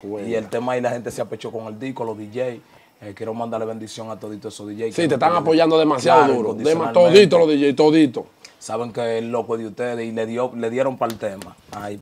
Y el tema ahí la gente se apechó con el disco, los DJs. Eh, quiero mandarle bendición a toditos esos DJs. Sí, te están apoyando demasiado duro. Toditos los DJs, todito. Saben que el loco de ustedes y le, dio, le dieron para el tema. Ahí